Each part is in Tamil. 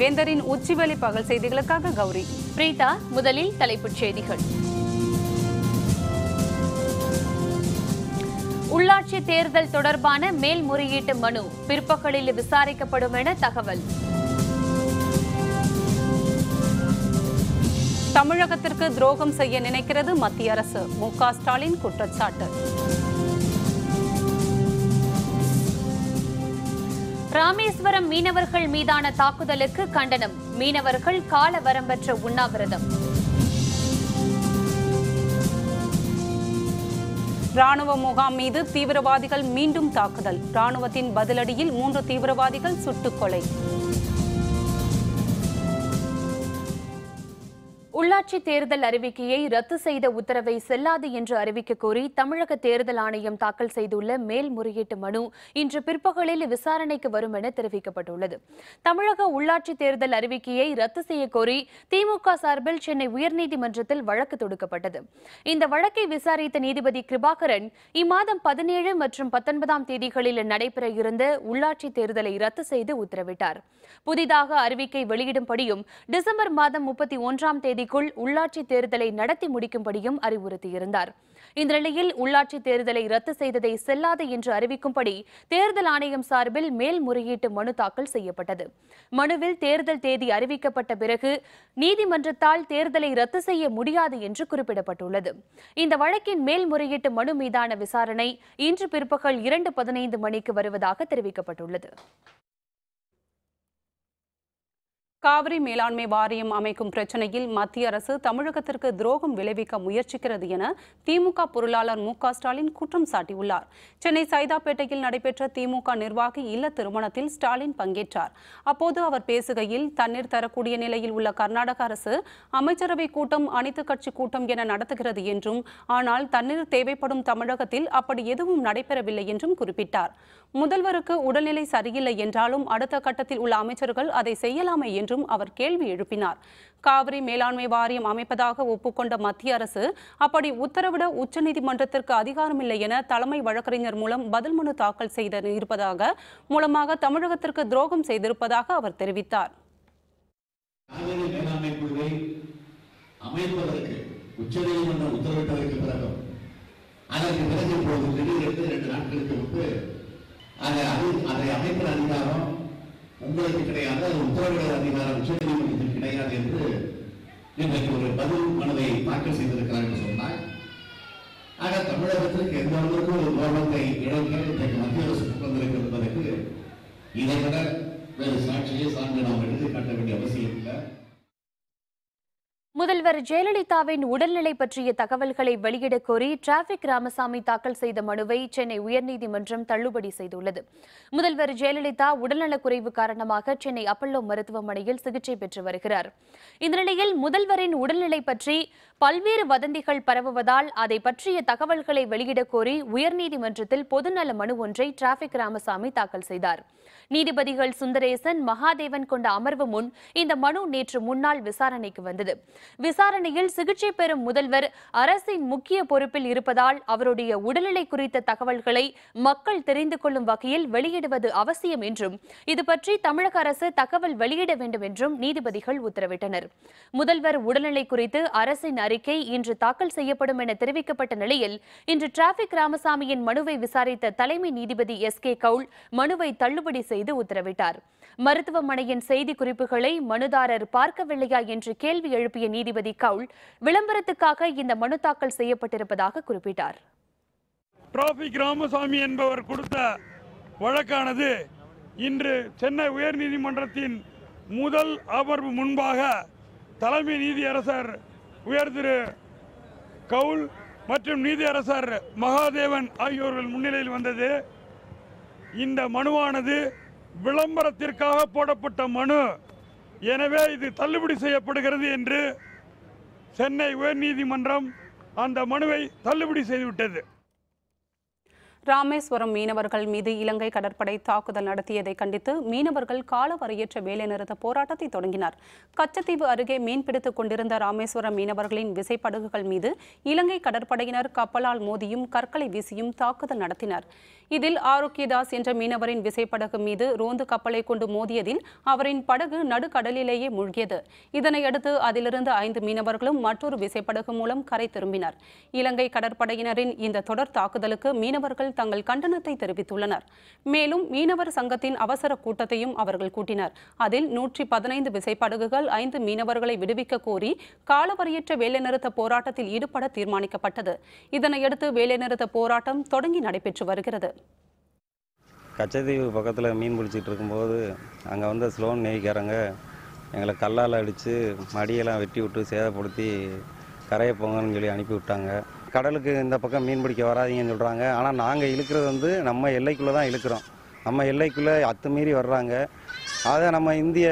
வேந்தரின் உச்சிவலி பகல் செய்திகளுக்காக கௌரி பிரீதா முதலில் தலைப்புச் செய்திகள் உள்ளாட்சி தேர்தல் தொடர்பான மேல்முறையீட்டு மனு பிற்பகலில் விசாரிக்கப்படும் என தகவல் தமிழகத்திற்கு துரோகம் செய்ய நினைக்கிறது மத்திய அரசு மு ஸ்டாலின் குற்றச்சாட்டு ராமேஸ்வரம் மீனவர்கள் மீதான தாக்குதலுக்கு கண்டனம் மீனவர்கள் கால வரம்பற்ற உண்ணாவிரதம் ராணுவ முகாம் மீது தீவிரவாதிகள் மீண்டும் தாக்குதல் ராணுவத்தின் பதிலடியில் மூன்று தீவிரவாதிகள் சுட்டுக்கொலை உள்ளாட்சி தேர்தல் அறிவிக்கையை ரத்து செய்த உத்தரவை செல்லாது என்று அறிவிக்க கோரி தமிழக தேர்தல் ஆணையம் தாக்கல் செய்துள்ள மேல்முறையீட்டு மனு இன்று பிற்பகலில் விசாரணைக்கு வரும் என தெரிவிக்கப்பட்டுள்ளது தமிழக உள்ளாட்சி தேர்தல் அறிவிக்கையை ரத்து செய்ய கோரி திமுக சார்பில் சென்னை உயர்நீதிமன்றத்தில் வழக்கு தொடுக்கப்பட்டது இந்த வழக்கை விசாரித்த நீதிபதி கிருபாகரன் இம்மாதம் பதினேழு மற்றும் பத்தொன்பதாம் தேதிகளில் நடைபெற இருந்த உள்ளாட்சி தேர்தலை ரத்து செய்து உத்தரவிட்டார் புதிதாக அறிவிக்கை வெளியிடும்படியும் டிசம்பர் மாதம் முப்பத்தி ஒன்றாம் தேதிக்கு ஆண்டுகளுக்குள் உள்ளாட்சி தேர்தலை நடத்தி முடிக்கும்படியும் அறிவுறுத்தியிருந்தார் இந்த நிலையில் உள்ளாட்சி தேர்தலை ரத்து செய்ததை செல்லாது என்று அறிவிக்கும்படி தேர்தல் ஆணையம் சார்பில் மேல்முறையீட்டு மனு தாக்கல் செய்யப்பட்டது மனுவில் தேர்தல் தேதி அறிவிக்கப்பட்ட பிறகு நீதிமன்றத்தால் தேர்தலை ரத்து செய்ய முடியாது என்று குறிப்பிடப்பட்டுள்ளது இந்த வழக்கின் மேல்முறையீட்டு மனு மீதான விசாரணை இன்று பிற்பகல் இரண்டு பதினைந்து மணிக்கு வருவதாக தெரிவிக்கப்பட்டுள்ளது காவிரி மேலாண்மை வாரியம் அமைக்கும் பிரச்சனையில் மத்திய அரசு தமிழகத்திற்கு துரோகம் விளைவிக்க முயற்சிக்கிறது என திமுக பொருளாளர் மு ஸ்டாலின் குற்றம் சாட்டியுள்ளார் சென்னை சைதாப்பேட்டையில் நடைபெற்ற திமுக நிர்வாகி இல்ல திருமணத்தில் ஸ்டாலின் பங்கேற்றார் அப்போது அவர் பேசுகையில் தண்ணீர் தரக்கூடிய நிலையில் உள்ள கர்நாடக அரசு அமைச்சரவை கூட்டம் அனைத்துக் கட்சி கூட்டம் என நடத்துகிறது என்றும் ஆனால் தண்ணீர் தேவைப்படும் தமிழகத்தில் அப்படி எதுவும் நடைபெறவில்லை என்றும் குறிப்பிட்டார் முதல்வருக்கு உடல்நிலை சரியில்லை என்றாலும் அடுத்த கட்டத்தில் உள்ள அமைச்சர்கள் அதை செய்யலாமே என்றும் அவர் கேள்வி எழுப்பினார் காவிரி மேலாண்மை வாரியம் அமைப்பதாக ஒப்புக்கொண்ட மத்திய அரசு அப்படி உத்தரவிட உச்சநீதிமன்றத்திற்கு அதிகாரமில்லை என தலைமை வழக்கறிஞர் மூலம் பதில் மனு தாக்கல் செய்த இருப்பதாக மூலமாக தமிழகத்திற்கு துரோகம் செய்திருப்பதாக அவர் தெரிவித்தார் உச்சநீதிமன்றம் உத்தரவிட்டதற்கு பிறகு அதற்கு பிறகு இப்போது திடீரென்று இரண்டு நாட்களுக்கு முன்பு அதை அது அதை அமைக்கிற அதிகாரம் உங்களுக்கு கிடையாது அது உத்தரவிட அதிகாரம் உச்ச நீதிமன்றத்தில் கிடையாது என்று இன்றைக்கு ஒரு பதில் மனதை தாக்கல் செய்திருக்கிறார் என்று சொன்னால் ஆக தமிழகத்திற்கு எந்த அளவுக்கு ஒரு கவர்மெண்டை இடைக்கிற இன்றைக்கு மத்திய அரசு கொண்டிருக்கு என்பதற்கு இதை விட வேறு சாட்சியை சான்று நாம் எடுத்து காட்ட வேண்டிய அவசியம் இல்லை முதல்வர் ஜெயலலிதாவின் உடல்நிலை பற்றிய தகவல்களை வெளியிடக் கோரி டிராபிக் ராமசாமி தாக்கல் செய்த மனுவை சென்னை உயர்நீதிமன்றம் தள்ளுபடி செய்துள்ளது முதல்வர் ஜெயலலிதா உடல்நலக்குறைவு காரணமாக சென்னை அப்பல்லோ மருத்துவமனையில் சிகிச்சை பெற்று வருகிறார் இந்த நிலையில் முதல்வரின் உடல்நிலை பற்றி பல்வேறு வதந்திகள் பரவுவதால் அதை பற்றிய தகவல்களை வெளியிடக் கோரி உயர்நீதிமன்றத்தில் பொதுநல மனு ஒன்றை டிராபிக் ராமசாமி தாக்கல் செய்தார் நீதிபதிகள் சுந்தரேசன் மகாதேவன் கொண்ட அமர்வு முன் இந்த மனு நேற்று முன்னாள் விசாரணைக்கு வந்தது விசாரணையில் சிகிச்சை பெறும் முதல்வர் அரசின் முக்கிய பொறுப்பில் இருப்பதால் அவருடைய உடல்நிலை குறித்த தகவல்களை மக்கள் தெரிந்து கொள்ளும் வகையில் வெளியிடுவது அவசியம் என்றும் இது பற்றி தமிழக அரசு தகவல் வெளியிட வேண்டும் என்றும் நீதிபதிகள் உத்தரவிட்டனர் முதல்வர் உடல்நிலை குறித்து அரசின் அறிக்கை இன்று தாக்கல் செய்யப்படும் என தெரிவிக்கப்பட்ட நிலையில் இன்று டிராபிக் ராமசாமியின் மனுவை விசாரித்த தலைமை நீதிபதி எஸ் கே கவுல் மனுவை தள்ளுபடி செய்து உத்தரவிட்டார் மருத்துவமனையின் செய்தி குறிப்புகளை மனுதாரர் பார்க்கவில்லையா என்று கேள்வி எழுப்பிய நீதிபதி கவுல் விளம்பரத்துக்காக இந்த மனு தாக்கல் செய்யப்பட்டிருப்பதாக குறிப்பிட்டார் டிராபிக் ராமசாமி என்பவர் கொடுத்த வழக்கானது இன்று சென்னை உயர்நீதிமன்றத்தின் முதல் அமர்வு முன்பாக தலைமை நீதியரசர் உயர் திரு கவுல் மற்றும் நீதி அரசர் மகாதேவன் ஆகியோர்கள் முன்னிலையில் வந்தது இந்த மனுவானது விளம்பரத்திற்காக போடப்பட்ட மனு எனவே இது தள்ளுபடி செய்யப்படுகிறது என்று சென்னை உயர்நீதிமன்றம் அந்த மனுவை தள்ளுபடி செய்துவிட்டது ராமேஸ்வரம் மீனவர்கள் மீது இலங்கை கடற்படை தாக்குதல் நடத்தியதை கண்டித்து மீனவர்கள் காலவரையற்ற வேலைநிறுத்த போராட்டத்தை தொடங்கினர் கச்சத்தீவு அருகே மீன்பிடித்துக் கொண்டிருந்த ராமேஸ்வரம் மீனவர்களின் விசைப்படகுகள் மீது இலங்கை கடற்படையினர் கப்பலால் மோதியும் கற்களை வீசியும் தாக்குதல் நடத்தினர் இதில் ஆரோக்கியதாஸ் என்ற மீனவரின் விசைப்படகு மீது ரோந்து கப்பலை கொண்டு மோதியதில் அவரின் படகு நடுக்கடலிலேயே மூழ்கியது இதனையடுத்து அதிலிருந்து ஐந்து மீனவர்களும் மற்றொரு விசைப்படகு மூலம் கரை திரும்பினர் இலங்கை கடற்படையினரின் இந்த தொடர் தாக்குதலுக்கு மீனவர்கள் தங்கள் கண்டனத்தை தெரிவித்துள்ளனர் மேலும் மீனவர் சங்கத்தின் அவசர கூட்டத்தையும் அவர்கள் கூட்டினர் அதில் நூற்றி பதினைந்து விசைப்படகுகள் ஐந்து மீனவர்களை விடுவிக்க கோரி காலவரையற்ற வேலைநிறுத்த போராட்டத்தில் ஈடுபட தீர்மானிக்கப்பட்டது இதனையடுத்து வேலைநிறுத்த போராட்டம் தொடங்கி நடைபெற்று வருகிறது கச்சத்தீவு பக்கத்தில் மீன் பிடிச்சிட்டு இருக்கும்போது அங்கே வந்து ஸ்லோன் நெய்க்காரங்க எங்களை கல்லால் அடித்து மடியெல்லாம் வெட்டி விட்டு சேதப்படுத்தி கரையை போங்கன்னு சொல்லி அனுப்பி விட்டாங்க கடலுக்கு இந்த பக்கம் மீன் பிடிக்க வராதிங்கன்னு சொல்கிறாங்க ஆனால் நாங்கள் இழுக்கிறது வந்து நம்ம எல்லைக்குள்ளே தான் இழுக்கிறோம் நம்ம எல்லைக்குள்ளே அத்துமீறி வர்றாங்க அதை நம்ம இந்திய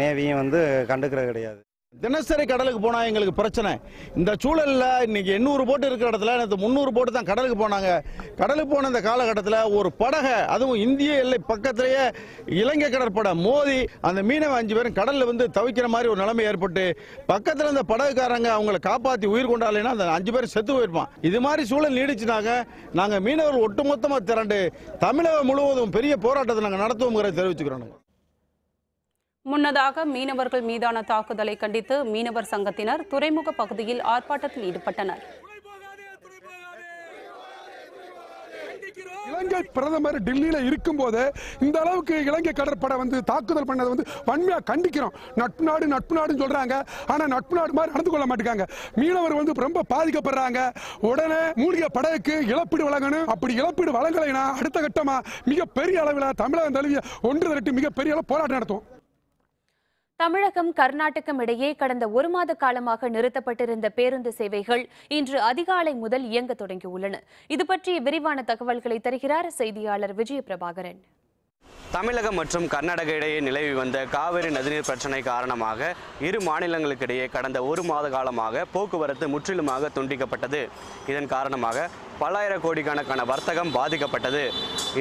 நேவியும் வந்து கண்டுக்கிறது கிடையாது தினசரி கடலுக்கு போனால் எங்களுக்கு பிரச்சனை இந்த சூழலில் இன்னைக்கு எண்ணூறு போட்டு இருக்கிற இடத்துல நேற்று முந்நூறு போட்டு தான் கடலுக்கு போனாங்க கடலுக்கு போன இந்த காலகட்டத்தில் ஒரு படகை அதுவும் இந்திய எல்லை பக்கத்திலேயே இலங்கை கடற்படை மோதி அந்த மீனவ அஞ்சு பேரும் கடலில் வந்து தவிக்கிற மாதிரி ஒரு நிலைமை ஏற்பட்டு பக்கத்தில் இருந்த படகுக்காரங்க அவங்கள காப்பாற்றி உயிர் கொண்டாலேன்னா அந்த அஞ்சு பேர் செத்து போயிருப்பான் இது மாதிரி சூழல் நீடிச்சுனாங்க நாங்கள் மீனவர்கள் ஒட்டுமொத்தமாக திரண்டு தமிழகம் முழுவதும் பெரிய போராட்டத்தை நாங்கள் நடத்துவோங்கிறத தெரிவிச்சுக்கிறோம் முன்னதாக மீனவர்கள் மீதான தாக்குதலை கண்டித்து மீனவர் சங்கத்தினர் துறைமுக பகுதியில் ஆர்ப்பாட்டத்தில் ஈடுபட்டனர் இலங்கை பிரதமர் டெல்லியில இருக்கும்போது இந்த அளவுக்கு இலங்கை கடற்படை வந்து தாக்குதல் பண்ணதை வந்து வன்மையாக கண்டிக்கிறோம் நட்பு நாடு நட்பு நாடுன்னு சொல்றாங்க ஆனா நட்பு நாடு மாதிரி நடந்து கொள்ள மாட்டேங்காங்க மீனவர் வந்து ரொம்ப பாதிக்கப்படுறாங்க உடனே மூழ்கிய படைக்கு இழப்பீடு வழங்கணும் அப்படி இழப்பீடு வழங்கலைன்னா அடுத்த கட்டமா மிகப்பெரிய அளவில் தமிழகம் தழுவிய ஒன்று திரட்டி மிகப்பெரிய அளவு போராட்டம் நடத்துவோம் தமிழகம் கர்நாடகம் இடையே கடந்த ஒரு மாத காலமாக நிறுத்தப்பட்டிருந்த பேருந்து சேவைகள் இன்று அதிகாலை முதல் இயங்க தொடங்கியுள்ளன இது பற்றிய விரிவான தகவல்களை தருகிறார் செய்தியாளர் விஜய பிரபாகரன் தமிழகம் மற்றும் கர்நாடக இடையே நிலவி வந்த காவிரி நதிநீர் பிரச்சனை காரணமாக இரு மாநிலங்களுக்கிடையே கடந்த ஒரு மாத காலமாக போக்குவரத்து முற்றிலுமாக துண்டிக்கப்பட்டது இதன் காரணமாக பல்லாயிர கோடிக்கணக்கான வர்த்தகம் பாதிக்கப்பட்டது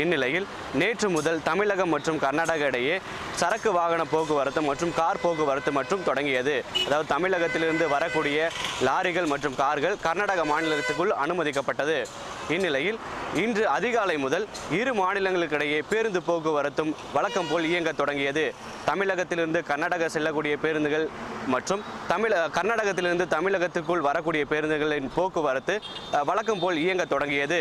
இந்நிலையில் நேற்று முதல் தமிழகம் மற்றும் கர்நாடக இடையே சரக்கு வாகன போக்குவரத்து மற்றும் கார் போக்குவரத்து மற்றும் தொடங்கியது அதாவது தமிழகத்திலிருந்து வரக்கூடிய லாரிகள் மற்றும் கார்கள் கர்நாடக மாநிலத்துக்குள் அனுமதிக்கப்பட்டது இந்நிலையில் இன்று அதிகாலை முதல் இரு மாநிலங்களுக்கிடையே பேருந்து போக்குவரத்தும் வழக்கம் போல் இயங்க தொடங்கியது தமிழகத்திலிருந்து கர்நாடக செல்லக்கூடிய பேருந்துகள் மற்றும் தமிழ கர்நாடகத்திலிருந்து தமிழகத்துக்குள் வரக்கூடிய பேருந்துகளின் போக்குவரத்து வழக்கம் போல் இயங்க தொடங்கியது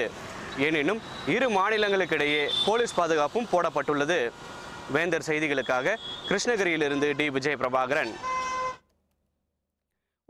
எனினும் இரு மாநிலங்களுக்கிடையே போலீஸ் பாதுகாப்பும் போடப்பட்டுள்ளது வேந்தர் செய்திகளுக்காக கிருஷ்ணகிரியிலிருந்து டி விஜய் பிரபாகரன்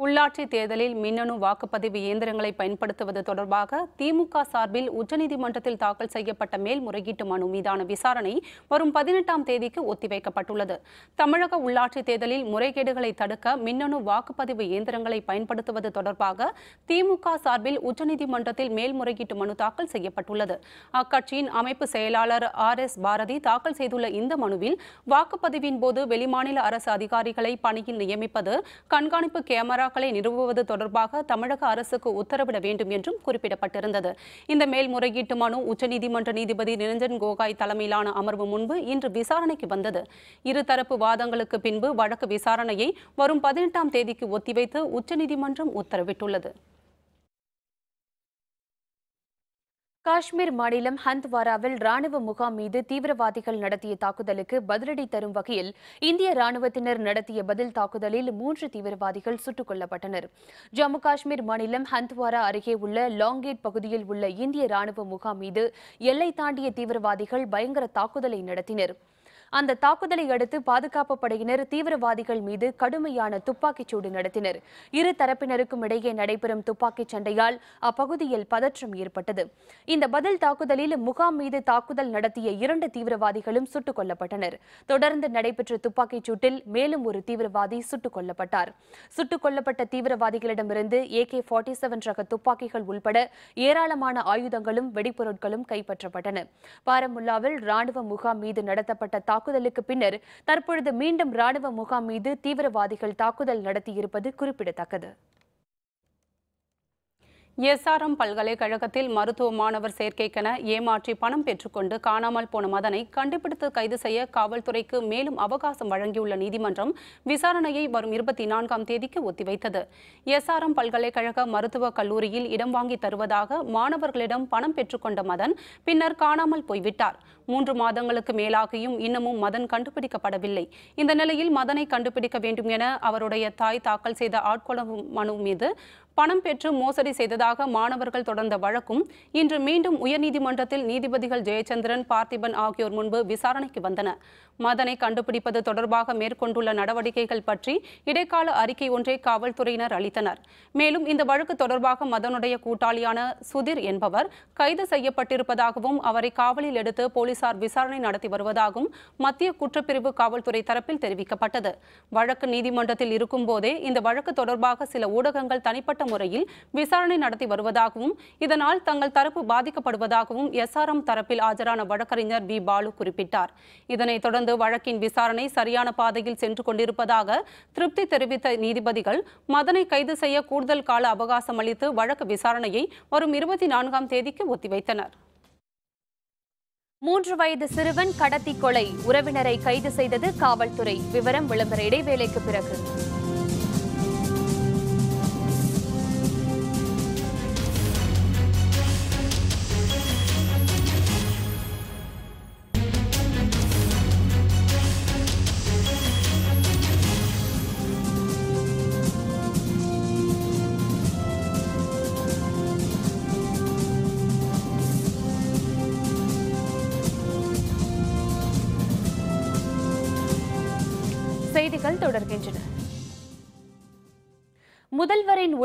உள்ளாட்சி தேர்தலில் மின்னணு வாக்குப்பதிவு இயந்திரங்களை பயன்படுத்துவது தொடர்பாக திமுக சார்பில் உச்சநீதிமன்றத்தில் தாக்கல் செய்யப்பட்ட மேல்முறையீட்டு மனு மீதான விசாரணை வரும் பதினெட்டாம் தேதிக்கு ஒத்திவைக்கப்பட்டுள்ளது தமிழக உள்ளாட்சி தேர்தலில் முறைகேடுகளை தடுக்க மின்னணு வாக்குப்பதிவு இயந்திரங்களை பயன்படுத்துவது தொடர்பாக திமுக சார்பில் உச்சநீதிமன்றத்தில் மேல்முறையீட்டு மனு தாக்கல் செய்யப்பட்டுள்ளது அக்கட்சியின் அமைப்பு செயலாளர் ஆர் எஸ் பாரதி தாக்கல் செய்துள்ள இந்த மனுவில் வாக்குப்பதிவின் போது வெளிமாநில அரசு அதிகாரிகளை பணியில் நியமிப்பது கண்காணிப்பு கேமரா மசோதாக்களை நிறுவுவது தொடர்பாக தமிழக அரசுக்கு உத்தரவிட வேண்டும் என்றும் குறிப்பிடப்பட்டிருந்தது இந்த மேல்முறையீட்டு மனு உச்சநீதிமன்ற நீதிபதி நிரஞ்சன் கோகாய் தலைமையிலான அமர்வு முன்பு இன்று விசாரணைக்கு வந்தது இருதரப்பு வாதங்களுக்கு பின்பு வழக்கு விசாரணையை வரும் பதினெட்டாம் தேதிக்கு ஒத்திவைத்து உச்சநீதிமன்றம் உத்தரவிட்டுள்ளது காஷ்மீர் மாநிலம் ஹந்த்வாராவில் ராணுவ முகாம் மீது தீவிரவாதிகள் நடத்திய தாக்குதலுக்கு பதிலடி தரும் வகையில் இந்திய ராணுவத்தினர் நடத்திய பதில் தாக்குதலில் மூன்று தீவிரவாதிகள் சுட்டுக் கொல்லப்பட்டனர் ஜம்மு காஷ்மீர் மாநிலம் ஹந்த்வாரா அருகே உள்ள லாங்கேட் பகுதியில் உள்ள இந்திய ராணுவ முகாம் மீது எல்லை தாண்டிய தீவிரவாதிகள் பயங்கர தாக்குதலை நடத்தினர் அந்த தாக்குதலை அடுத்து பாதுகாப்பு படையினர் தீவிரவாதிகள் மீது கடுமையான துப்பாக்கிச் சூடு நடத்தினர் இரு தரப்பினருக்கும் இடையே நடைபெறும் துப்பாக்கிச் சண்டையால் அப்பகுதியில் பதற்றம் ஏற்பட்டது இந்த பதில் தாக்குதலில் முகாம் மீது தாக்குதல் நடத்திய இரண்டு தீவிரவாதிகளும் சுட்டுக் கொல்லப்பட்டனர் தொடர்ந்து நடைபெற்ற துப்பாக்கிச் சூட்டில் மேலும் ஒரு தீவிரவாதி சுட்டுக் கொல்லப்பட்டார் சுட்டுக் கொல்லப்பட்ட தீவிரவாதிகளிடமிருந்து ஏகே ஃபார்ட்டி செவன் ரக துப்பாக்கிகள் உள்பட ஏராளமான ஆயுதங்களும் வெடிப்பொருட்களும் கைப்பற்றப்பட்டன பாரமுல்லாவில் ராணுவ முகாம் மீது நடத்தப்பட்ட தாக்குதலுக்கு பின்னர் தற்பொழுது மீண்டும் ராணுவ முகாம் மீது தீவிரவாதிகள் தாக்குதல் நடத்தியிருப்பது குறிப்பிடத்தக்கது எஸ்ஆர்எம் பல்கலைக்கழகத்தில் மருத்துவ மாணவர் சேர்க்கைக்கென ஏமாற்றி பணம் பெற்றுக்கொண்டு காணாமல் போன மதனை கண்டுபிடித்து கைது செய்ய காவல்துறைக்கு மேலும் அவகாசம் வழங்கியுள்ள நீதிமன்றம் விசாரணையை வரும் இருபத்தி நான்காம் தேதிக்கு ஒத்திவைத்தது எஸ்ஆர்எம் பல்கலைக்கழக மருத்துவக் கல்லூரியில் இடம் வாங்கி தருவதாக மாணவர்களிடம் பணம் பெற்றுக்கொண்ட மதன் பின்னர் காணாமல் போய்விட்டார் மூன்று மாதங்களுக்கு மேலாகியும் இன்னமும் மதன் கண்டுபிடிக்கப்படவில்லை இந்த நிலையில் மதனை கண்டுபிடிக்க வேண்டும் என அவருடைய தாய் தாக்கல் செய்த ஆட்கொள மனு மீது பணம் பெற்று மோசடி செய்ததாக மாணவர்கள் தொடர்ந்த வழக்கும் இன்று மீண்டும் உயர்நீதிமன்றத்தில் நீதிபதிகள் ஜெயச்சந்திரன் பார்த்திபன் ஆகியோர் முன்பு விசாரணைக்கு வந்தன மதனை கண்டுபிடிப்பது தொடர்பாக மேற்கொண்டுள்ள நடவடிக்கைகள் பற்றி இடைக்கால அறிக்கை ஒன்றை காவல்துறையினர் அளித்தனர் மேலும் இந்த வழக்கு தொடர்பாக மதனுடைய கூட்டாளியான சுதிர் என்பவர் கைது செய்யப்பட்டிருப்பதாகவும் அவரை காவலில் எடுத்து போலீசார் விசாரணை நடத்தி வருவதாகவும் மத்திய குற்றப்பிரிவு காவல்துறை தரப்பில் தெரிவிக்கப்பட்டது வழக்கு நீதிமன்றத்தில் இருக்கும்போதே இந்த வழக்கு தொடர்பாக சில ஊடகங்கள் தனிப்பட்ட முறையில் விசாரணை நடத்தி வருவதாகவும் இதனால் தங்கள் தரப்பு பாதிக்கப்படுவதாகவும் எஸ்ஆர்எம் தரப்பில் ஆஜரான வழக்கறிஞர் பி பாலு குறிப்பிட்டார் இதனைத் தொடர்ந்து தொடர்ந்து வழக்கின் விசாரணை சரியான பாதையில் சென்று கொண்டிருப்பதாக திருப்தி தெரிவித்த நீதிபதிகள் மதனை கைது செய்ய கூடுதல் கால அவகாசம் அளித்து வழக்கு விசாரணையை வரும் இருபத்தி நான்காம் தேதிக்கு ஒத்திவைத்தனர் மூன்று வயது சிறுவன் கடத்தி கொலை உறவினரை கைது செய்தது காவல்துறை விவரம் விளம்பர இடைவேளைக்கு பிறகு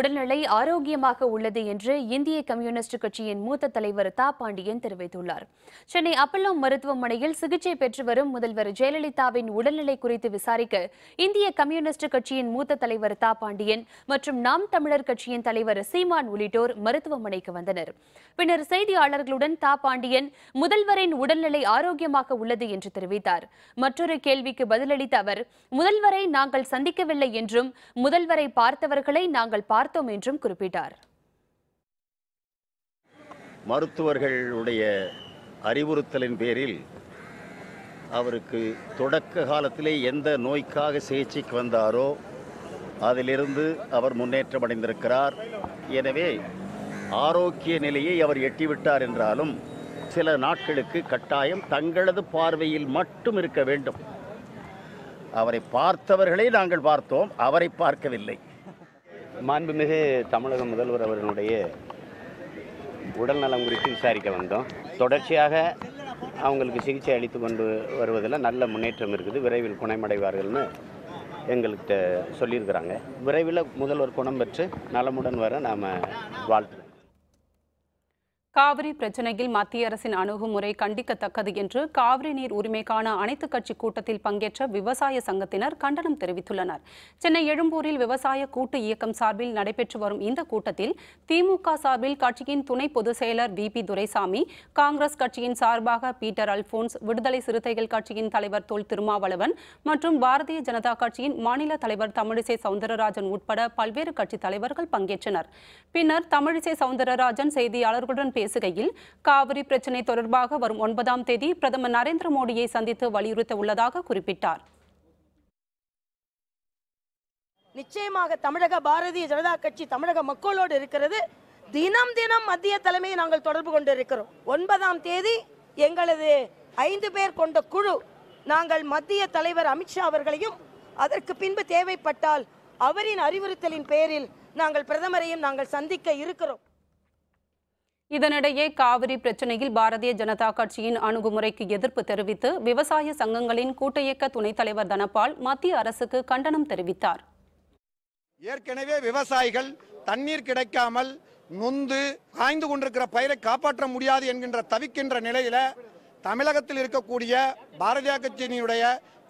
உடல் மனநிலை ஆரோக்கியமாக உள்ளது என்று இந்திய கம்யூனிஸ்ட் கட்சியின் மூத்த தலைவர் தா பாண்டியன் தெரிவித்துள்ளார் சென்னை அப்பல்லோ மருத்துவமனையில் சிகிச்சை பெற்று வரும் முதல்வர் ஜெயலலிதாவின் உடல்நிலை குறித்து விசாரிக்க இந்திய கம்யூனிஸ்ட் கட்சியின் மூத்த தலைவர் தா பாண்டியன் மற்றும் நாம் தமிழர் கட்சியின் தலைவர் சீமான் உள்ளிட்டோர் மருத்துவமனைக்கு வந்தனர் பின்னர் செய்தியாளர்களுடன் தா பாண்டியன் முதல்வரின் உடல்நிலை ஆரோக்கியமாக உள்ளது என்று தெரிவித்தார் மற்றொரு கேள்விக்கு பதிலளித்த அவர் முதல்வரை நாங்கள் சந்திக்கவில்லை என்றும் முதல்வரை பார்த்தவர்களை நாங்கள் பார்த்தோம் என்றும் குறிப்பிட்டார் மருத்துவர்களுடைய அறிவுறுத்தலின் பேரில் அவருக்கு தொடக்க காலத்திலே எந்த நோய்க்காக சிகிச்சைக்கு வந்தாரோ அதிலிருந்து அவர் முன்னேற்றம் அடைந்திருக்கிறார் எனவே ஆரோக்கிய நிலையை அவர் எட்டிவிட்டார் என்றாலும் சில நாட்களுக்கு கட்டாயம் தங்களது பார்வையில் மட்டும் இருக்க வேண்டும் அவரை பார்த்தவர்களை நாங்கள் பார்த்தோம் அவரை பார்க்கவில்லை மாண்புமிகு தமிழக முதல்வர் அவர்களுடைய நலம் குறித்து விசாரிக்க வந்தோம் தொடர்ச்சியாக அவங்களுக்கு சிகிச்சை அளித்து கொண்டு வருவதில் நல்ல முன்னேற்றம் இருக்குது விரைவில் குணமடைவார்கள்னு எங்கள்கிட்ட சொல்லியிருக்கிறாங்க விரைவில் முதல்வர் குணம் பெற்று நலமுடன் வர நாம் வாழ்த்து காவிரி பிரச்சினையில் மத்திய அரசின் அணுகுமுறை கண்டிக்கத்தக்கது என்று காவிரி நீர் உரிமைக்கான அனைத்துக் கட்சி கூட்டத்தில் பங்கேற்ற விவசாய சங்கத்தினர் கண்டனம் தெரிவித்துள்ளனர் சென்னை எழும்பூரில் விவசாய கூட்டு இயக்கம் சார்பில் நடைபெற்று வரும் இந்த கூட்டத்தில் திமுக சார்பில் கட்சியின் துணை பொதுச் செயலர் வி பி துரைசாமி காங்கிரஸ் கட்சியின் சார்பாக பீட்டர் அல்போன்ஸ் விடுதலை சிறுத்தைகள் கட்சியின் தலைவர் தொல் திருமாவளவன் மற்றும் பாரதிய ஜனதா கட்சியின் மாநில தலைவர் தமிழிசை சவுந்தரராஜன் உட்பட பல்வேறு கட்சித் தலைவர்கள் பங்கேற்றனர் பின்னர் தமிழிசை சவுந்தரராஜன் செய்தியாளர்களுடன் பேசுகையில் காவிரி பிரச்சினை தொடர்பாக வரும் ஒன்பதாம் தேதி பிரதமர் நரேந்திர மோடியை சந்தித்து வலியுறுத்த உள்ளதாக குறிப்பிட்டார் நிச்சயமாக தமிழக பாரதிய ஜனதா கட்சி தமிழக மக்களோடு இருக்கிறது தினம் தினம் மத்திய தலைமையை நாங்கள் தொடர்பு கொண்டு இருக்கிறோம் ஒன்பதாம் தேதி எங்களது ஐந்து பேர் கொண்ட குழு நாங்கள் மத்திய தலைவர் அமித்ஷா அவர்களையும் அதற்கு பின்பு தேவைப்பட்டால் அவரின் அறிவுறுத்தலின் பெயரில் நாங்கள் பிரதமரையும் நாங்கள் சந்திக்க இருக்கிறோம் இதனிடையே காவிரி பிரச்சினையில் பாரதிய ஜனதா கட்சியின் அணுகுமுறைக்கு எதிர்ப்பு தெரிவித்து விவசாய சங்கங்களின் கூட்டியக்க துணைத் தலைவர் தனபால் மத்திய அரசுக்கு கண்டனம் தெரிவித்தார் ஏற்கனவே விவசாயிகள் தண்ணீர் கிடைக்காமல் நொந்து காய்ந்து கொண்டிருக்கிற பயிரை காப்பாற்ற முடியாது என்கின்ற தவிக்கின்ற நிலையில தமிழகத்தில் இருக்கக்கூடிய பாரதிய கட்சியினுடைய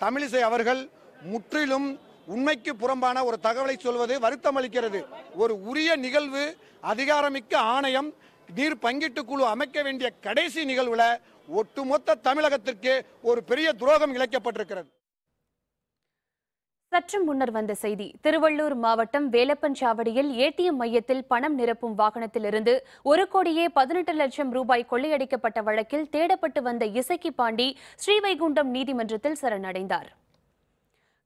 தமிழிசை அவர்கள் முற்றிலும் உண்மைக்கு புறம்பான ஒரு தகவலை சொல்வது வருத்தம் அளிக்கிறது ஒரு உரிய நிகழ்வு அதிகாரமிக்க ஆணையம் நீர் பங்கீட்டு குழு அமைக்க வேண்டிய கடைசி நிகழ்வுல ஒட்டுமொத்த தமிழகத்திற்கு ஒரு பெரிய துரோகம் இழைக்கப்பட்டிருக்கிறது சற்று முன்னர் வந்த செய்தி திருவள்ளூர் மாவட்டம் வேலப்பன் சாவடியில் ஏடிஎம் மையத்தில் பணம் நிரப்பும் வாகனத்திலிருந்து ஒரு கோடியே பதினெட்டு லட்சம் ரூபாய் கொள்ளையடிக்கப்பட்ட வழக்கில் தேடப்பட்டு வந்த இசக்கி பாண்டி ஸ்ரீவைகுண்டம் நீதிமன்றத்தில் சரணடைந்தார்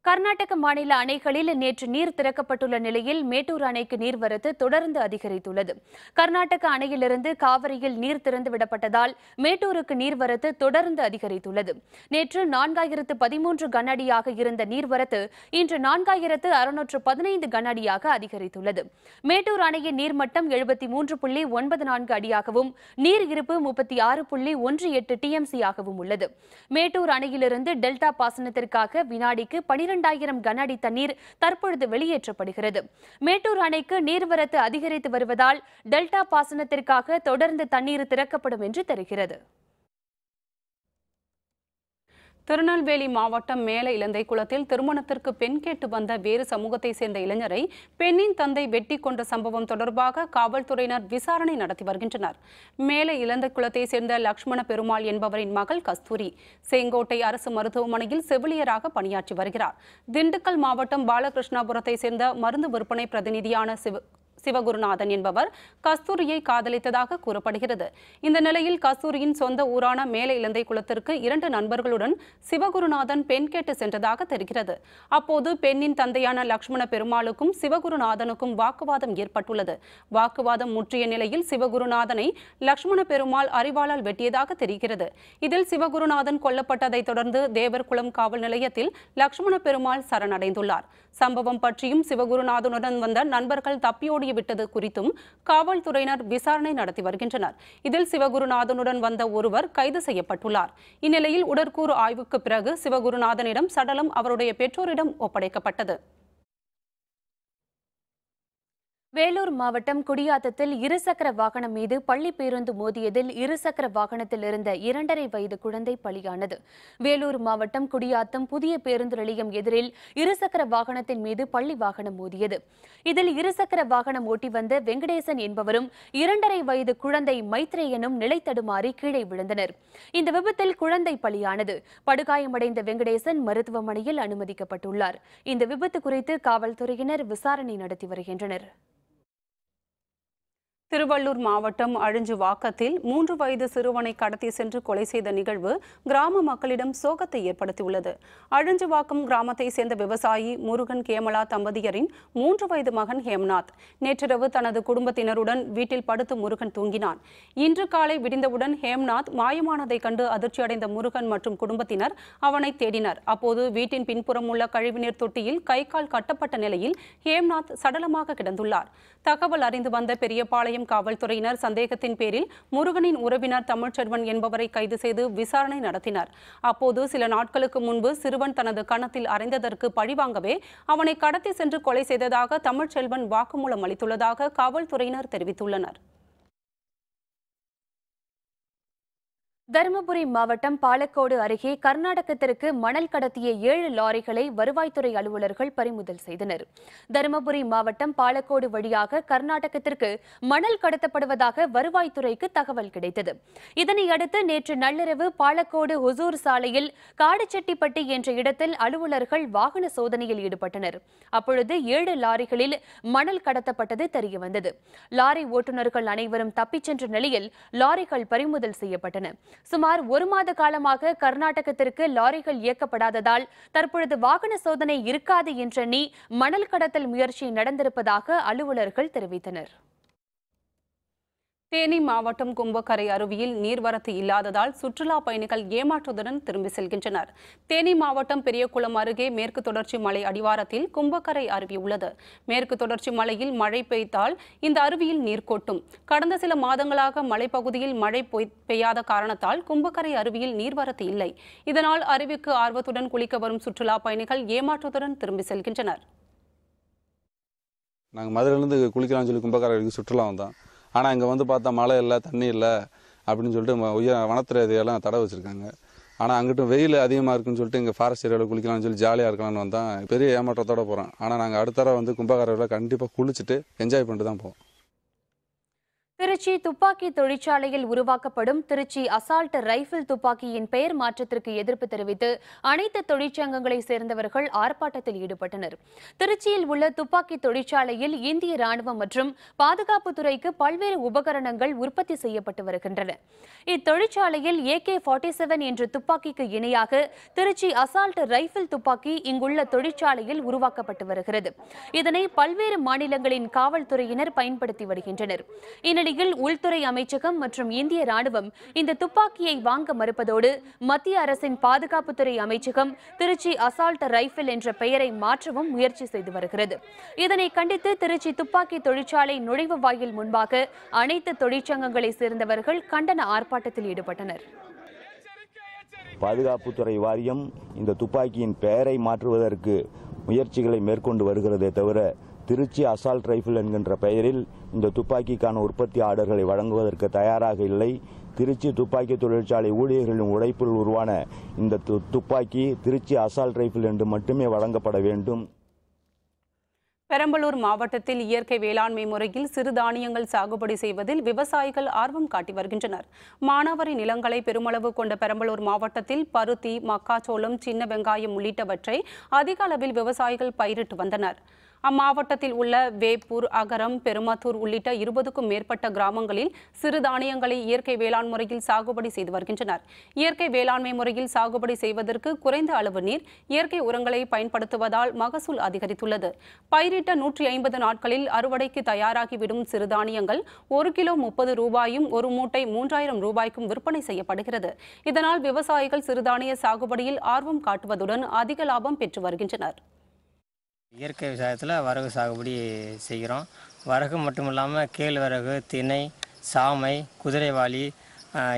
கர்நாடக மாநில அணைகளில் நேற்று நீர் திறக்கப்பட்டுள்ள நிலையில் மேட்டூர் அணைக்கு நீர்வரத்து தொடர்ந்து அதிகரித்துள்ளது கர்நாடக அணையிலிருந்து காவிரியில் நீர் திறந்து விடப்பட்டதால் மேட்டூருக்கு நீர்வரத்து தொடர்ந்து அதிகரித்துள்ளது நேற்று நான்காயிரத்து பதிமூன்று கனஅடியாக இருந்த நீர்வரத்து இன்று நான்காயிரத்து அறுநூற்று பதினைந்து கனஅடியாக அதிகரித்துள்ளது மேட்டூர் அணையின் நீர்மட்டம் எழுபத்தி மூன்று புள்ளி ஒன்பது நான்கு அடியாகவும் நீர் இருப்பு முப்பத்தி ஆறு புள்ளி ஒன்று எட்டு டிஎம்சியாகவும் உள்ளது மேட்டூர் அணையிலிருந்து டெல்டா பாசனத்திற்காக வினாடிக்கு பனிரெண்டு இரண்டாயிரம் கன அடி தண்ணீர் தற்பொழுது வெளியேற்றப்படுகிறது மேட்டூர் அணைக்கு நீர்வரத்து அதிகரித்து வருவதால் டெல்டா பாசனத்திற்காக தொடர்ந்து தண்ணீர் திறக்கப்படும் என்று தெரிகிறது திருநெல்வேலி மாவட்டம் மேல இலந்தை குளத்தில் திருமணத்திற்கு பெண் கேட்டு வந்த வேறு சமூகத்தை சேர்ந்த இளைஞரை பெண்ணின் தந்தை வெட்டி கொண்ட சம்பவம் தொடர்பாக காவல்துறையினர் விசாரணை நடத்தி வருகின்றனர் மேல இலந்தை குளத்தை சேர்ந்த லக்ஷ்மண பெருமாள் என்பவரின் மகள் கஸ்தூரி செங்கோட்டை அரசு மருத்துவமனையில் செவிலியராக பணியாற்றி வருகிறார் திண்டுக்கல் மாவட்டம் பாலகிருஷ்ணாபுரத்தை சேர்ந்த மருந்து விற்பனை பிரதிநிதியான சிவகுருநாதன் என்பவர் கஸ்தூரியை காதலித்ததாக கூறப்படுகிறது இந்த நிலையில் கஸ்தூரியின் சொந்த ஊரான மேல இலந்தை குளத்திற்கு இரண்டு நண்பர்களுடன் சிவகுருநாதன் பெண் கேட்டு சென்றதாக தெரிகிறது அப்போது பெண்ணின் தந்தையான லக்ஷ்மண பெருமாளுக்கும் சிவகுருநாதனுக்கும் வாக்குவாதம் ஏற்பட்டுள்ளது வாக்குவாதம் முற்றிய நிலையில் சிவகுருநாதனை லக்ஷ்மண பெருமாள் அறிவாளால் வெட்டியதாக தெரிகிறது இதில் சிவகுருநாதன் கொல்லப்பட்டதைத் தொடர்ந்து தேவர்குளம் காவல் நிலையத்தில் லக்ஷ்மண பெருமாள் சரணடைந்துள்ளார் சம்பவம் பற்றியும் சிவகுருநாதனுடன் வந்த நண்பர்கள் தப்பியோடி மாறிவிட்டது குறித்தும் காவல்துறையினர் விசாரணை நடத்தி வருகின்றனர் இதில் சிவகுருநாதனுடன் வந்த ஒருவர் கைது செய்யப்பட்டுள்ளார் இந்நிலையில் உடற்கூறு ஆய்வுக்கு பிறகு சிவகுருநாதனிடம் சடலம் அவருடைய பெற்றோரிடம் ஒப்படைக்கப்பட்டது வேலூர் மாவட்டம் குடியாத்தத்தில் இருசக்கர வாகனம் மீது பள்ளி பேருந்து மோதியதில் இருசக்கர வாகனத்தில் இருந்த இரண்டரை வயது குழந்தை பலியானது வேலூர் மாவட்டம் குடியாத்தம் புதிய பேருந்து நிலையம் எதிரில் இருசக்கர வாகனத்தின் மீது பள்ளி வாகனம் மோதியது இதில் இருசக்கர வாகனம் ஓட்டி வந்த வெங்கடேசன் என்பவரும் இரண்டரை வயது குழந்தை மைத்ரேயனும் நிலை தடுமாறி கீழே விழுந்தனர் இந்த விபத்தில் குழந்தை பலியானது படுகாயமடைந்த வெங்கடேசன் மருத்துவமனையில் அனுமதிக்கப்பட்டுள்ளார் இந்த விபத்து குறித்து காவல்துறையினர் விசாரணை நடத்தி வருகின்றனர் திருவள்ளூர் மாவட்டம் அழிஞ்சு வாக்கத்தில் மூன்று வயது சிறுவனை கடத்தி சென்று கொலை செய்த நிகழ்வு கிராம மக்களிடம் சோகத்தை ஏற்படுத்தியுள்ளது அழிஞ்சு வாக்கம் கிராமத்தை சேர்ந்த விவசாயி முருகன் கேமலா தம்பதியரின் மூன்று வயது மகன் ஹேம்நாத் நேற்றிரவு தனது குடும்பத்தினருடன் வீட்டில் படுத்து முருகன் தூங்கினான் இன்று காலை விடிந்தவுடன் ஹேம்நாத் மாயமானதை கண்டு அதிர்ச்சியடைந்த முருகன் மற்றும் குடும்பத்தினர் அவனை தேடினர் அப்போது வீட்டின் பின்புறம் உள்ள கழிவுநீர் தொட்டியில் கை கால் கட்டப்பட்ட நிலையில் ஹேம்நாத் சடலமாக கிடந்துள்ளார் தகவல் அறிந்து வந்த பெரியபாளையம் பாளையம் காவல்துறையினர் சந்தேகத்தின் பேரில் முருகனின் உறவினர் தமிழ்ச்செல்வன் என்பவரை கைது செய்து விசாரணை நடத்தினர் அப்போது சில நாட்களுக்கு முன்பு சிறுவன் தனது கணத்தில் அறைந்ததற்கு பழிவாங்கவே அவனை கடத்தி சென்று கொலை செய்ததாக தமிழ்ச்செல்வன் வாக்குமூலம் அளித்துள்ளதாக காவல்துறையினர் தெரிவித்துள்ளனர் தருமபுரி மாவட்டம் பாலக்கோடு அருகே கர்நாடகத்திற்கு மணல் கடத்திய ஏழு லாரிகளை வருவாய்த்துறை அலுவலர்கள் பறிமுதல் செய்தனர் தருமபுரி மாவட்டம் பாலக்கோடு வழியாக கர்நாடகத்திற்கு மணல் கடத்தப்படுவதாக வருவாய்த்துறைக்கு தகவல் கிடைத்தது இதனையடுத்து நேற்று நள்ளிரவு பாலக்கோடு ஒசூர் சாலையில் காடுச்செட்டிப்பட்டி என்ற இடத்தில் அலுவலர்கள் வாகன சோதனையில் ஈடுபட்டனர் அப்பொழுது ஏழு லாரிகளில் மணல் கடத்தப்பட்டது தெரியவந்தது லாரி ஓட்டுநர்கள் அனைவரும் தப்பிச் சென்ற நிலையில் லாரிகள் பறிமுதல் செய்யப்பட்டன சுமார் ஒரு மாத காலமாக கர்நாடகத்திற்கு லாரிகள் இயக்கப்படாததால் தற்பொழுது வாகன சோதனை இருக்காது என்றெண்ணி மணல் கடத்தல் முயற்சி நடந்திருப்பதாக அலுவலர்கள் தெரிவித்தனர் தேனி மாவட்டம் கும்பக்கரை அருவியில் நீர்வரத்து இல்லாததால் சுற்றுலா பயணிகள் ஏமாற்றத்துடன் திரும்பி செல்கின்றனர் தேனி மாவட்டம் பெரியகுளம் அருகே மேற்கு தொடர்ச்சி மலை அடிவாரத்தில் கும்பக்கரை அருவி உள்ளது மேற்கு தொடர்ச்சி மலையில் மழை பெய்தால் இந்த அருவியில் நீர் கொட்டும் கடந்த சில மாதங்களாக மலைப்பகுதியில் மழை பெய்யாத காரணத்தால் கும்பக்கரை அருவியில் நீர்வரத்து இல்லை இதனால் அருவிக்கு ஆர்வத்துடன் குளிக்க வரும் சுற்றுலா பயணிகள் ஏமாற்றத்துடன் திரும்பி செல்கின்றனர் நாங்கள் மதுரையிலேருந்து குளிக்கலாம்னு சொல்லி கும்பக்கரை சுற்றுலா வந்தோம் ஆனால் இங்கே வந்து பார்த்தா மழை இல்லை தண்ணி இல்லை அப்படின்னு சொல்லிட்டு உயர் வனத்துறை இதையெல்லாம் தடை வச்சுருக்காங்க ஆனால் அங்கிட்டும் வெயில் அதிகமாக இருக்குன்னு சொல்லிட்டு இங்கே ஃபாரஸ்ட் ஏரியாவில் குளிக்கலாம்னு சொல்லி ஜாலியாக இருக்கலாம்னு வந்தால் பெரிய ஏமாற்றத்தோடு போகிறோம் ஆனால் நாங்கள் அடுத்த தடவை வந்து கும்பகாரில் கண்டிப்பாக குளிச்சுட்டு என்ஜாய் பண்ணிட்டு தான் போவோம் திருச்சி துப்பாக்கி தொழிற்சாலையில் உருவாக்கப்படும் திருச்சி அசால்ட் ரைபிள் துப்பாக்கியின் பெயர் மாற்றத்திற்கு எதிர்ப்பு தெரிவித்து அனைத்து தொழிற்சங்கங்களை சேர்ந்தவர்கள் ஆர்ப்பாட்டத்தில் ஈடுபட்டனர் திருச்சியில் உள்ள துப்பாக்கி தொழிற்சாலையில் இந்திய ராணுவம் மற்றும் பாதுகாப்பு துறைக்கு பல்வேறு உபகரணங்கள் உற்பத்தி செய்யப்பட்டு வருகின்றன இத்தொழிற்சாலையில் ஏ ஃபார்ட்டி செவன் என்ற துப்பாக்கிக்கு இணையாக திருச்சி அசால்ட் ரைபிள் துப்பாக்கி இங்குள்ள தொழிற்சாலையில் உருவாக்கப்பட்டு வருகிறது இதனை பல்வேறு மாநிலங்களின் காவல்துறையினர் பயன்படுத்தி வருகின்றனர் புதுடில்லியில் உள்துறை அமைச்சகம் மற்றும் இந்திய ராணுவம் இந்த துப்பாக்கியை வாங்க மறுப்பதோடு மத்திய அரசின் பாதுகாப்புத்துறை அமைச்சகம் திருச்சி அசால்ட் ரைபிள் என்ற பெயரை மாற்றவும் முயற்சி செய்து வருகிறது இதனை கண்டித்து திருச்சி துப்பாக்கி தொழிற்சாலை நுழைவு வாயில் முன்பாக அனைத்து தொழிற்சங்கங்களை சேர்ந்தவர்கள் கண்டன ஆர்ப்பாட்டத்தில் ஈடுபட்டனர் பாதுகாப்புத்துறை வாரியம் இந்த துப்பாக்கியின் பெயரை மாற்றுவதற்கு முயற்சிகளை மேற்கொண்டு வருகிறதே தவிர திருச்சி அசால்ட் ரைபிள் என்கின்ற பெயரில் இந்த துப்பாக்கிக்கான உற்பத்தி ஆர்டர்களை வழங்குவதற்கு தயாராக இல்லை திருச்சி துப்பாக்கி தொழிற்சாலை ஊழியர்களின் உழைப்பில் உருவான இந்த துப்பாக்கி திருச்சி அசால்ட் ரைபிள் என்று மட்டுமே வழங்கப்பட வேண்டும் பெரம்பலூர் மாவட்டத்தில் இயற்கை வேளாண்மை முறையில் சிறுதானியங்கள் சாகுபடி செய்வதில் விவசாயிகள் ஆர்வம் காட்டி வருகின்றனர் மானாவரி நிலங்களை பெருமளவு கொண்ட பெரம்பலூர் மாவட்டத்தில் பருத்தி மக்காச்சோளம் சின்ன வெங்காயம் உள்ளிட்டவற்றை அதிக அளவில் விவசாயிகள் பயிரிட்டு வந்தனர் அம்மாவட்டத்தில் உள்ள வேப்பூர் அகரம் பெருமத்தூர் உள்ளிட்ட இருபதுக்கும் மேற்பட்ட கிராமங்களில் சிறுதானியங்களை இயற்கை வேளாண் முறையில் சாகுபடி செய்து வருகின்றனர் இயற்கை வேளாண்மை முறையில் சாகுபடி செய்வதற்கு குறைந்த அளவு நீர் இயற்கை உரங்களை பயன்படுத்துவதால் மகசூல் அதிகரித்துள்ளது பயிரிட்ட நூற்றி ஐம்பது நாட்களில் அறுவடைக்கு தயாராகிவிடும் சிறுதானியங்கள் ஒரு கிலோ முப்பது ரூபாயும் ஒரு மூட்டை மூன்றாயிரம் ரூபாய்க்கும் விற்பனை செய்யப்படுகிறது இதனால் விவசாயிகள் சிறுதானிய சாகுபடியில் ஆர்வம் காட்டுவதுடன் அதிக லாபம் பெற்று வருகின்றனர் இயற்கை விவசாயத்தில் வரகு சாகுபடி செய்கிறோம் வரகு மட்டும் இல்லாமல் கேழ்வரகு திணை சாமை குதிரைவாளி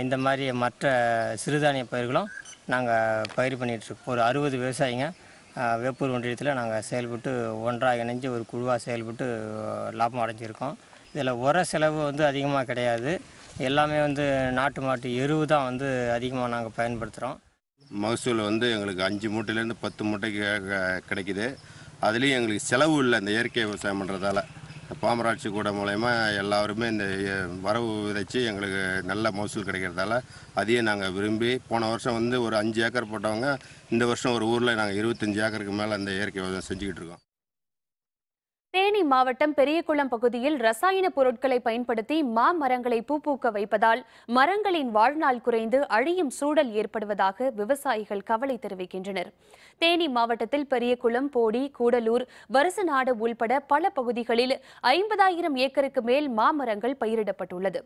இந்த மாதிரி மற்ற சிறுதானிய பயிர்களும் நாங்கள் பயிர் பண்ணிகிட்ருக்கோம் ஒரு அறுபது விவசாயிங்க வேப்பூர் ஒன்றியத்தில் நாங்கள் செயல்பட்டு ஒன்றாக இணைஞ்சு ஒரு குழுவாக செயல்பட்டு லாபம் அடைஞ்சிருக்கோம் இதில் உர செலவு வந்து அதிகமாக கிடையாது எல்லாமே வந்து நாட்டு மாட்டு எருவு தான் வந்து அதிகமாக நாங்கள் பயன்படுத்துகிறோம் மகசூல் வந்து எங்களுக்கு அஞ்சு மூட்டையிலேருந்து பத்து மூட்டைக்கு கிடைக்குது அதுலேயும் எங்களுக்கு செலவு இல்லை இந்த இயற்கை விவசாயம் பண்ணுறதால பாமராட்சி கூட மூலயமா எல்லாருமே இந்த வரவு விதைச்சி எங்களுக்கு நல்ல மகசூல் கிடைக்கிறதால அதையும் நாங்கள் விரும்பி போன வருஷம் வந்து ஒரு அஞ்சு ஏக்கர் போட்டவங்க இந்த வருஷம் ஒரு ஊரில் நாங்கள் இருபத்தஞ்சு ஏக்கருக்கு மேலே அந்த இயற்கை விவசாயம் செஞ்சுக்கிட்டு இருக்கோம் தேனி மாவட்டம் பெரியகுளம் பகுதியில் ரசாயன பொருட்களை பயன்படுத்தி மாமரங்களை பூக்க வைப்பதால் மரங்களின் வாழ்நாள் குறைந்து அழியும் சூழல் ஏற்படுவதாக விவசாயிகள் கவலை தெரிவிக்கின்றனர் தேனி மாவட்டத்தில் பெரியகுளம் போடி கூடலூர் வருசநாடு உள்பட பல பகுதிகளில் ஐம்பதாயிரம் ஏக்கருக்கு மேல் மாமரங்கள் பயிரிடப்பட்டுள்ளது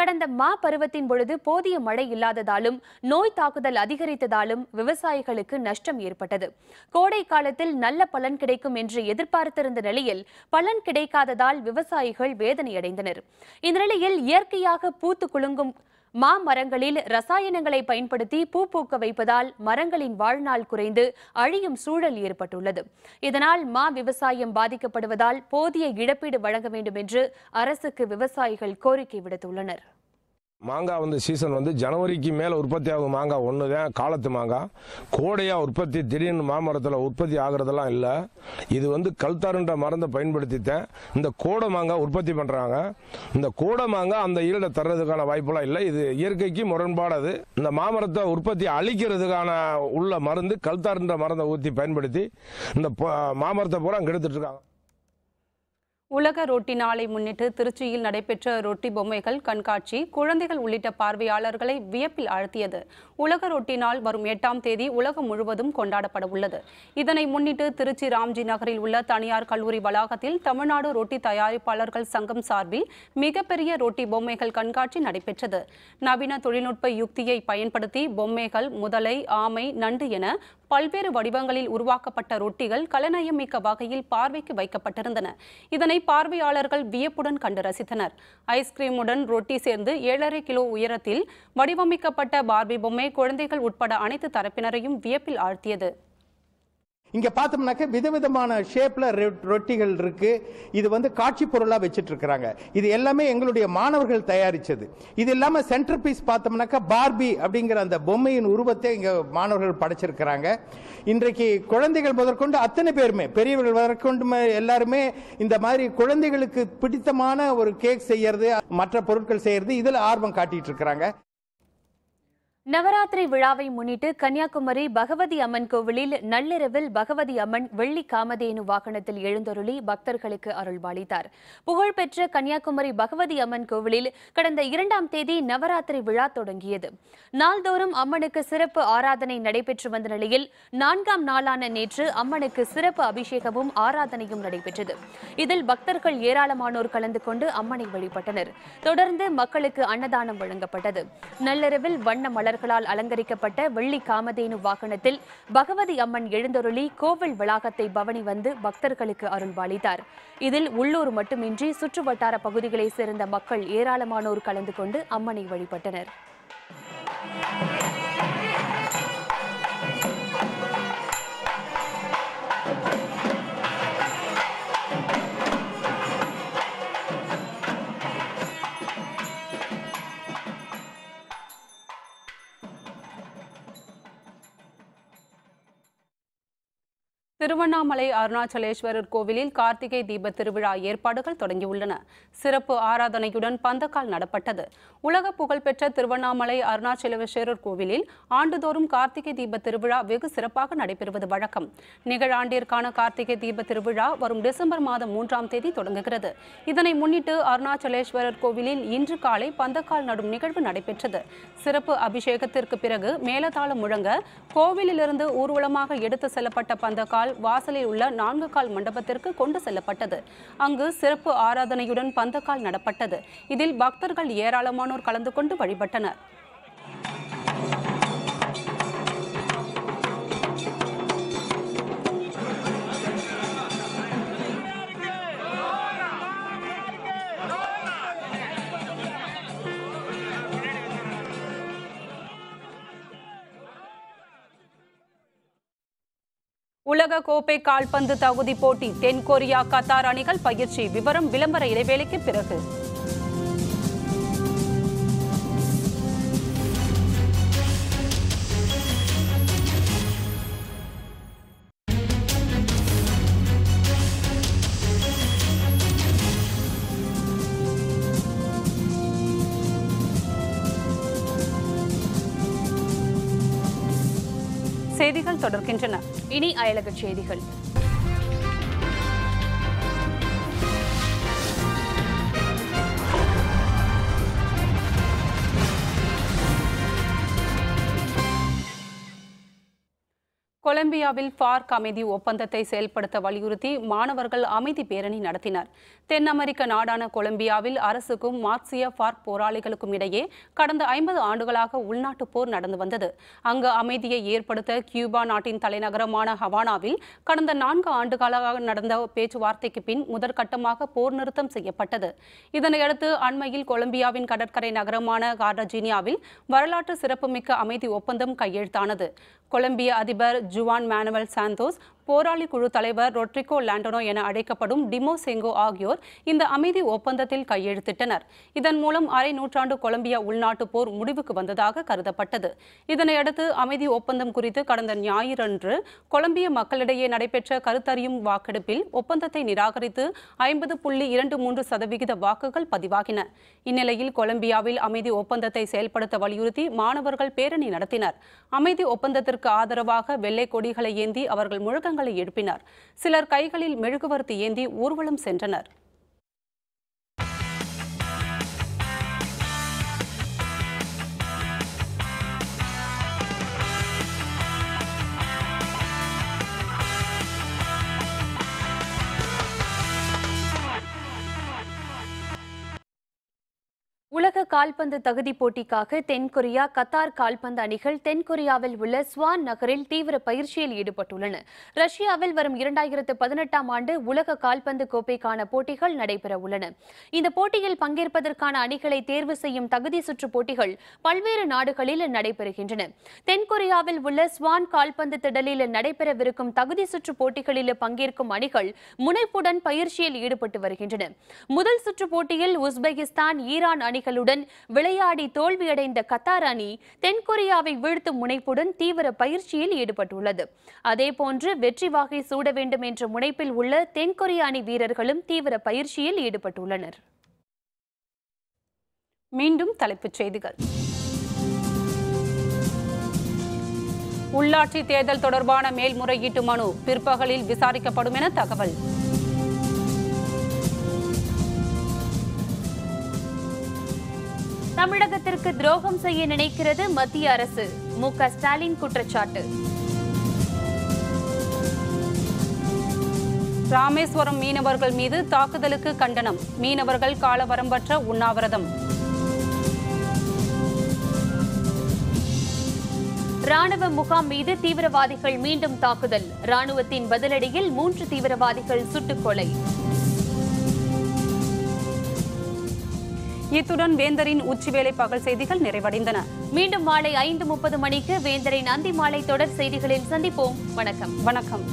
கடந்த மா பருவத்தின் பொழுது போதிய மழை இல்லாததாலும் நோய் தாக்குதல் அதிகரித்ததாலும் விவசாயிகளுக்கு நஷ்டம் ஏற்பட்டது கோடை காலத்தில் நல்ல பலன் கிடைக்கும் என்று எதிர்பார்த்திருந்த நிலையில் பலன் கிடைக்காததால் விவசாயிகள் வேதனையடைந்தனர் இந்நிலையில் இயற்கையாக பூத்து குலுங்கும் மாமரங்களில் ரசாயனங்களை பயன்படுத்தி பூ பூக்க வைப்பதால் மரங்களின் வாழ்நாள் குறைந்து அழியும் சூழல் ஏற்பட்டுள்ளது இதனால் மா விவசாயம் பாதிக்கப்படுவதால் போதிய இழப்பீடு வழங்க வேண்டும் என்று அரசுக்கு விவசாயிகள் கோரிக்கை விடுத்துள்ளனர் மாங்காய் வந்து சீசன் வந்து ஜனவரிக்கு மேலே உற்பத்தி ஆகும் மாங்காய் ஒன்று தான் காலத்து மாங்காய் கோடையாக உற்பத்தி திடீர்னு மாமரத்தில் உற்பத்தி ஆகிறதெல்லாம் இல்லை இது வந்து கல்தாருன்ற மருந்தை பயன்படுத்தித்தேன் இந்த கோடை மாங்காய் உற்பத்தி பண்ணுறாங்க இந்த கோடை மாங்காய் அந்த ஈரடை தர்றதுக்கான வாய்ப்பெல்லாம் இல்லை இது இயற்கைக்கு முரண்பாடாது இந்த மாமரத்தை உற்பத்தி அழிக்கிறதுக்கான உள்ள மருந்து கல்தாருன்ற மருந்தை ஊற்றி பயன்படுத்தி இந்த மாமரத்தை பூரா கெடுத்துட்ருக்காங்க உலக ரொட்டி நாளை முன்னிட்டு திருச்சியில் நடைபெற்ற ரொட்டி பொம்மைகள் கண்காட்சி குழந்தைகள் உள்ளிட்ட பார்வையாளர்களை வியப்பில் ஆழ்த்தியது உலக ரொட்டி நாள் வரும் எட்டாம் தேதி உலகம் முழுவதும் கொண்டாடப்பட உள்ளது இதனை முன்னிட்டு திருச்சி ராம்ஜி நகரில் உள்ள தனியார் கல்லூரி வளாகத்தில் தமிழ்நாடு ரொட்டி தயாரிப்பாளர்கள் சங்கம் சார்பில் மிகப்பெரிய ரொட்டி பொம்மைகள் கண்காட்சி நடைபெற்றது நவீன தொழில்நுட்ப யுக்தியை பயன்படுத்தி பொம்மைகள் முதலை ஆமை நண்டு என பல்வேறு வடிவங்களில் உருவாக்கப்பட்ட ரொட்டிகள் கலைநயம் மிக்க வகையில் பார்வைக்கு வைக்கப்பட்டிருந்தன இதனை பார்வையாளர்கள் வியப்புடன் கண்டு ரசித்தனர் ஐஸ்கிரீமுடன் ரொட்டி சேர்ந்து ஏழரை கிலோ உயரத்தில் வடிவமைக்கப்பட்ட பார்வை பொம்மை குழந்தைகள் உட்பட அனைத்து தரப்பினரையும் வியப்பில் ஆழ்த்தியது இங்கே பார்த்தோம்னாக்க விதவிதமான ஷேப்பில் ரொட்டிகள் இருக்குது இது வந்து காட்சி பொருளாக வச்சுட்ருக்குறாங்க இது எல்லாமே எங்களுடைய மாணவர்கள் தயாரித்தது இது இல்லாமல் சென்டர் பீஸ் பார்த்தோம்னாக்கா பார்பி அப்படிங்கிற அந்த பொம்மையின் உருவத்தை இங்கே மாணவர்கள் படைச்சிருக்கிறாங்க இன்றைக்கு குழந்தைகள் முதற்கொண்டு அத்தனை பேருமே பெரியவர்கள் முதற்கொண்டு எல்லாருமே இந்த மாதிரி குழந்தைகளுக்கு பிடித்தமான ஒரு கேக் செய்யறது மற்ற பொருட்கள் செய்யறது இதில் ஆர்வம் காட்டிட்டு இருக்கிறாங்க நவராத்திரி விழாவை முன்னிட்டு கன்னியாகுமரி பகவதி அம்மன் கோவிலில் நள்ளிரவில் பகவதி அம்மன் வெள்ளி காமதேனு வாகனத்தில் எழுந்தருளி பக்தர்களுக்கு அருள்பாளித்தார் புகழ்பெற்ற கன்னியாகுமரி பகவதி அம்மன் கோவிலில் கடந்த இரண்டாம் தேதி நவராத்திரி விழா தொடங்கியது நாள்தோறும் அம்மனுக்கு சிறப்பு ஆராதனை நடைபெற்று வந்த நிலையில் நான்காம் நாளான நேற்று அம்மனுக்கு சிறப்பு அபிஷேகமும் ஆராதனையும் நடைபெற்றது இதில் பக்தர்கள் ஏராளமானோர் கலந்து கொண்டு அம்மனை வழிபட்டனர் தொடர்ந்து மக்களுக்கு அன்னதானம் வழங்கப்பட்டது நள்ளிரவில் வண்ண மலர் மலர்களால் அலங்கரிக்கப்பட்ட வெள்ளி காமதேனு வாகனத்தில் பகவதி அம்மன் எழுந்தொருளி கோவில் வளாகத்தை பவனி வந்து பக்தர்களுக்கு அருள்வாளித்தார் இதில் உள்ளூர் மட்டுமின்றி சுற்று வட்டார பகுதிகளைச் சேர்ந்த மக்கள் ஏராளமானோர் கலந்து கொண்டு அம்மனை வழிபட்டனர் திருவண்ணாமலை அருணாச்சலேஸ்வரர் கோவிலில் கார்த்திகை தீப திருவிழா ஏற்பாடுகள் தொடங்கியுள்ளன சிறப்பு ஆராதனையுடன் பந்தக்கால் நடப்பட்டது உலக புகழ்பெற்ற திருவண்ணாமலை அருணாச்சலேஸ்வரர் கோவிலில் ஆண்டுதோறும் கார்த்திகை தீப திருவிழா வெகு சிறப்பாக நடைபெறுவது வழக்கம் நிகழாண்டிற்கான கார்த்திகை தீப திருவிழா வரும் டிசம்பர் மாதம் மூன்றாம் தேதி தொடங்குகிறது இதனை முன்னிட்டு அருணாச்சலேஸ்வரர் கோவிலில் இன்று காலை பந்தக்கால் நடும் நிகழ்வு நடைபெற்றது சிறப்பு அபிஷேகத்திற்கு பிறகு மேலதாளம் முழங்க கோவிலிலிருந்து ஊர்வலமாக எடுத்து செல்லப்பட்ட பந்தக்கால் வாசலில் உள்ள நான்கு கால் மண்டபத்திற்கு கொண்டு செல்லப்பட்டது அங்கு சிறப்பு ஆராதனையுடன் பந்தக்கால் நடப்பட்டது இதில் பக்தர்கள் ஏராளமானோர் கலந்து கொண்டு வழிபட்டனர் உலக கோப்பை கால்பந்து தகுதி போட்டி தென்கொரியா கத்தார் அணிகள் பயிற்சி விவரம் விளம்பர இடைவேளைக்கு பிறகு செய்திகள் தொடர்கின்றன இனி அயலகச் செய்திகள் கொலம்பியாவில் பார்க் அமைதி ஒப்பந்தத்தை செயல்படுத்த வலியுறுத்தி மாணவர்கள் அமைதி பேரணி நடத்தினர் தென் அமெரிக்க நாடான கொலம்பியாவில் அரசுக்கும் மார்க்சிய பார்க் போராளிகளுக்கும் இடையே கடந்த ஐம்பது ஆண்டுகளாக உள்நாட்டு போர் நடந்து வந்தது அங்கு அமைதியை ஏற்படுத்த கியூபா நாட்டின் தலைநகரமான ஹவானாவில் கடந்த நான்கு ஆண்டுகளாக நடந்த பேச்சுவார்த்தைக்கு பின் முதற்கட்டமாக போர் நிறுத்தம் செய்யப்பட்டது இதனையடுத்து அண்மையில் கொலம்பியாவின் கடற்கரை நகரமான கார்டஜீனியாவில் வரலாற்று சிறப்புமிக்க அமைதி ஒப்பந்தம் கையெழுத்தானது கொலம்பிய அதிபர் Juan Manuel Santos போராளி குழு தலைவர் ரொட்ரிகோ லாண்டனோ என அழைக்கப்படும் டிமோ செங்கோ ஆகியோர் இந்த அமைதி ஒப்பந்தத்தில் கையெழுத்திட்டனர் இதன் மூலம் அரை நூற்றாண்டு கொலம்பியா உள்நாட்டு போர் முடிவுக்கு வந்ததாக கருதப்பட்டது இதனையடுத்து அமைதி ஒப்பந்தம் குறித்து கடந்த ஞாயிறன்று கொலம்பிய மக்களிடையே நடைபெற்ற கருத்தறியும் வாக்கெடுப்பில் ஒப்பந்தத்தை நிராகரித்து ஐம்பது புள்ளி இரண்டு மூன்று சதவிகித வாக்குகள் பதிவாகின இந்நிலையில் கொலம்பியாவில் அமைதி ஒப்பந்தத்தை செயல்படுத்த வலியுறுத்தி மாணவர்கள் பேரணி நடத்தினர் அமைதி ஒப்பந்தத்திற்கு ஆதரவாக வெள்ளை கொடிகளை ஏந்தி அவர்கள் முழுக்க கோஷங்களை எழுப்பினர் சிலர் கைகளில் மெழுகுவர்த்தி ஏந்தி ஊர்வலம் சென்றனர் உலக கால்பந்து தகுதி போட்டிக்காக தென்கொரியா கத்தார் கால்பந்து அணிகள் தென்கொரியாவில் உள்ள ஸ்வான் நகரில் தீவிர பயிற்சியில் ஈடுபட்டுள்ளன ரஷ்யாவில் வரும் இரண்டாயிரத்து பதினெட்டாம் ஆண்டு உலக கால்பந்து கோப்பைக்கான போட்டிகள் நடைபெற உள்ளன இந்த போட்டியில் பங்கேற்பதற்கான அணிகளை தேர்வு செய்யும் தகுதி சுற்று போட்டிகள் பல்வேறு நாடுகளில் நடைபெறுகின்றன தென்கொரியாவில் உள்ள ஸ்வான் கால்பந்து திடலில் நடைபெறவிருக்கும் தகுதி சுற்று போட்டிகளில் பங்கேற்கும் அணிகள் முனைப்புடன் பயிற்சியில் ஈடுபட்டு வருகின்றன முதல் சுற்று போட்டியில் உஸ்பெகிஸ்தான் ஈரான் அணிகளுடன் வீரத்துடன் விளையாடி தோல்வியடைந்த கத்தார் அணி தென்கொரியாவை வீழ்த்தும் முனைப்புடன் தீவிர பயிற்சியில் ஈடுபட்டுள்ளது அதேபோன்று வெற்றி வாகை சூட வேண்டும் என்ற முனைப்பில் உள்ள தென்கொரிய அணி வீரர்களும் தீவிர பயிற்சியில் ஈடுபட்டுள்ளனர் மீண்டும் தலைப்புச் செய்திகள் உள்ளாட்சி தேர்தல் தொடர்பான மேல்முறையீட்டு மனு பிற்பகலில் விசாரிக்கப்படும் என தகவல் தமிழகத்திற்கு துரோகம் செய்ய நினைக்கிறது மத்திய அரசு மு ஸ்டாலின் குற்றச்சாட்டு ராமேஸ்வரம் மீனவர்கள் மீது தாக்குதலுக்கு கண்டனம் மீனவர்கள் காலவரம்பற்ற உண்ணாவிரதம் ராணுவ முகாம் மீது தீவிரவாதிகள் மீண்டும் தாக்குதல் ராணுவத்தின் பதிலடியில் மூன்று தீவிரவாதிகள் சுட்டுக்கொலை இத்துடன் வேந்தரின் உச்சிவேளை பகல் செய்திகள் நிறைவடைந்தன மீண்டும் மாலை ஐந்து முப்பது மணிக்கு வேந்தரின் அந்தி மாலை தொடர் செய்திகளில் சந்திப்போம் வணக்கம் வணக்கம்